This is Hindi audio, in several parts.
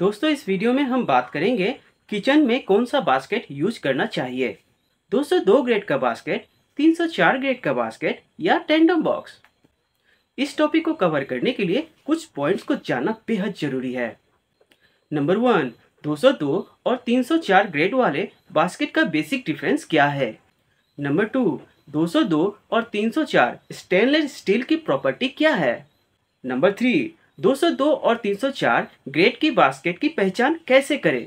दोस्तों इस वीडियो में हम बात करेंगे किचन में कौन सा बास्केट यूज करना चाहिए दोस्तों दो ग्रेड का बास्केट चार ग्रेड का बास्केट या टेंडम बॉक्स इस टॉपिक को कवर करने के लिए कुछ पॉइंट्स को जानना बेहद जरूरी है नंबर वन 202 और 304 ग्रेड वाले बास्केट का बेसिक डिफरेंस क्या है नंबर टू 202 और 304 स्टेनलेस स्टील की प्रॉपर्टी क्या है नंबर थ्री 202 और 304 ग्रेड की बास्केट की पहचान कैसे करें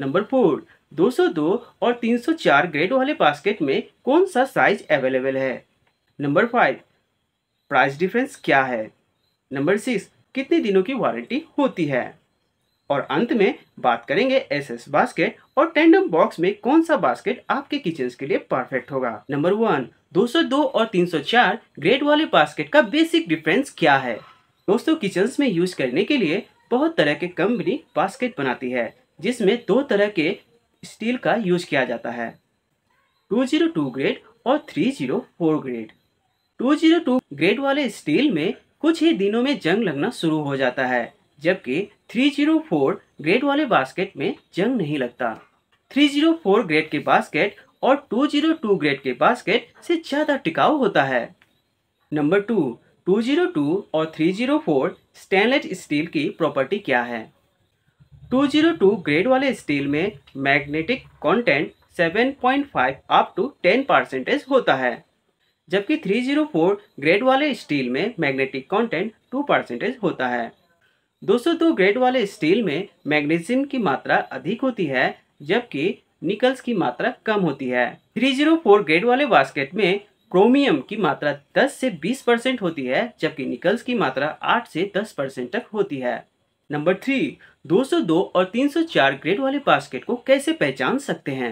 नंबर फोर 202 और 304 ग्रेड वाले बास्केट में कौन सा साइज अवेलेबल है नंबर फाइव प्राइस डिफरेंस क्या है नंबर सिक्स कितने दिनों की वारंटी होती है और अंत में बात करेंगे एस एस बास्केट और टेंडम बॉक्स में कौन सा बास्केट आपके किचन के लिए परफेक्ट होगा नंबर वन 202 और 304 ग्रेड वाले बास्केट का बेसिक डिफरेंस क्या है दोस्तों किचन में यूज करने के लिए बहुत तरह के कंपनी बास्केट बनाती है जिसमें दो तरह के स्टील का यूज किया जाता है 202 ग्रेड और 304 ग्रेड 202 ग्रेड वाले स्टील में कुछ ही दिनों में जंग लगना शुरू हो जाता है जबकि 304 ग्रेड वाले बास्केट में जंग नहीं लगता 304 ग्रेड के बास्केट और 202 ग्रेड के बास्केट से ज़्यादा टिकाऊ होता है नंबर टू 202 और 304 स्टेनलेस स्टील की प्रॉपर्टी क्या है 202 ग्रेड वाले स्टील में magnetic content 7.5 up to 10 percentage होता है जबकि 304 ग्रेड वाले स्टील में मैग्नेटिक कंटेंट 2 परसेंटेज होता है 202 ग्रेड वाले स्टील में मैग्नीशियम की मात्रा अधिक होती है जबकि निकल्स की मात्रा कम होती है 304 ग्रेड वाले बास्केट में क्रोमियम की मात्रा 10 से 20 परसेंट होती है जबकि निकल्स की मात्रा 8 से 10 परसेंट तक होती है नंबर थ्री 202 और 304 ग्रेड वाले बास्केट को कैसे पहचान सकते हैं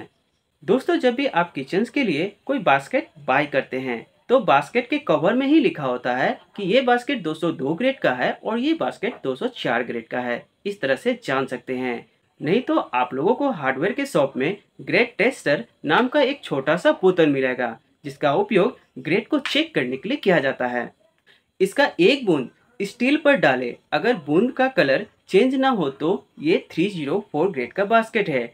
दोस्तों जब भी आप किचन के लिए कोई बास्केट बाय करते हैं तो बास्केट के कवर में ही लिखा होता है कि ये बास्केट 202 ग्रेड का है और ये बास्केट 204 ग्रेड का है इस तरह से जान सकते हैं नहीं तो आप लोगों को हार्डवेयर के शॉप में ग्रेड टेस्टर नाम का एक छोटा सा बोतल मिलेगा जिसका उपयोग ग्रेड को चेक करने के लिए किया जाता है इसका एक बूंद स्टील पर डाले अगर बूंद का कलर चेंज ना हो तो ये 304 ग्रेड का बास्केट है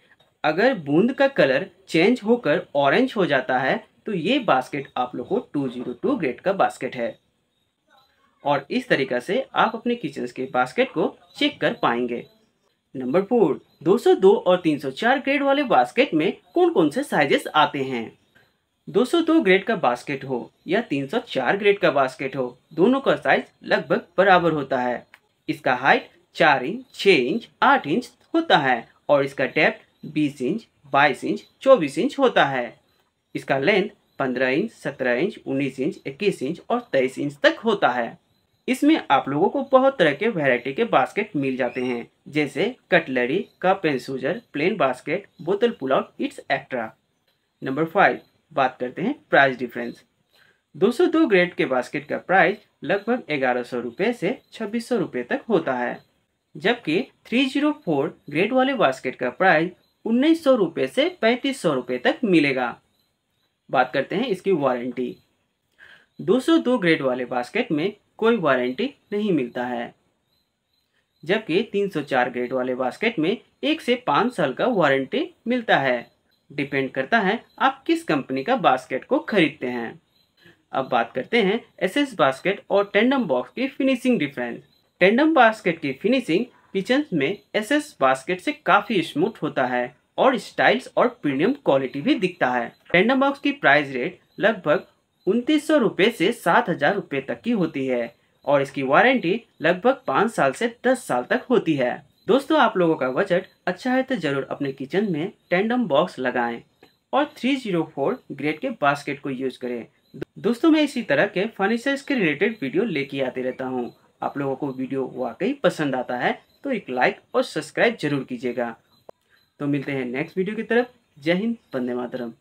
अगर बूंद का कलर चेंज होकर ऑरेंज हो जाता है तो ये बास्केट आप लोग को 202 ग्रेड का बास्केट है और इस तरीका से आप अपने किचन के बास्केट को चेक कर पाएंगे नंबर फोर 202 और 304 ग्रेड वाले बास्केट में कौन कौन से साइजेस आते हैं 202 ग्रेड का बास्केट हो या 304 ग्रेड का बास्केट हो दोनों का साइज लगभग बराबर होता है इसका हाइट 4 इंच 6 इंच 8 इंच होता है और इसका डेप्थ 20 इंच 22 इंच 24 इंच होता है इसका length 15 inch 17 inch 19 inch 21 inch और 23 इंच तक होता है इसमें आप लोगों को बहुत तरह के वेराइटी के बास्केट मिल जाते हैं जैसे cutlery cup and saucer plain basket बोतल pull out it's extra number five बात करते हैं प्राइस डिफरेंस 202 ग्रेड के बास्केट का प्राइस लगभग ग्यारह सौ रुपये से छब्बीस सौ रुपये तक होता है जबकि 304 ग्रेड वाले बास्केट का प्राइस उन्नीस सौ रुपये से पैंतीस सौ रुपये तक मिलेगा बात करते हैं इसकी वारंटी 202 ग्रेड वाले बास्केट में कोई वारंटी नहीं मिलता है जबकि 304 ग्रेड वाले बास्केट में एक से पाँच साल का वारंटी मिलता है डिपेंड करता है आप किस कंपनी का बास्केट को खरीदते हैं अब बात करते हैं एसएस बास्केट और टेंडम बॉक्स की फिनिशिंग डिफरेंस टेंडम बास्केट की फिनिशिंग किचन में एसएस बास्केट से काफ़ी स्मूथ होता है और स्टाइल्स और प्रीमियम क्वालिटी भी दिखता है टेंडम बॉक्स की प्राइस रेट लगभग उनतीस सौ रुपये से सात हज़ार रुपये तक की होती है और इसकी वारंटी लगभग पाँच साल से दस साल तक होती है दोस्तों आप लोगों का बजट अच्छा है तो ज़रूर अपने किचन में टेंडम बॉक्स लगाएं और 304 ग्रेड के बास्केट को यूज़ करें दोस्तों मैं इसी तरह के फर्नीचर्स के रिलेटेड वीडियो लेके आते रहता हूँ आप लोगों को वीडियो वाकई पसंद आता है तो एक लाइक और सब्सक्राइब जरूर कीजिएगा तो मिलते हैं नेक्स्ट वीडियो की तरफ जय हिंद बंदे मातरम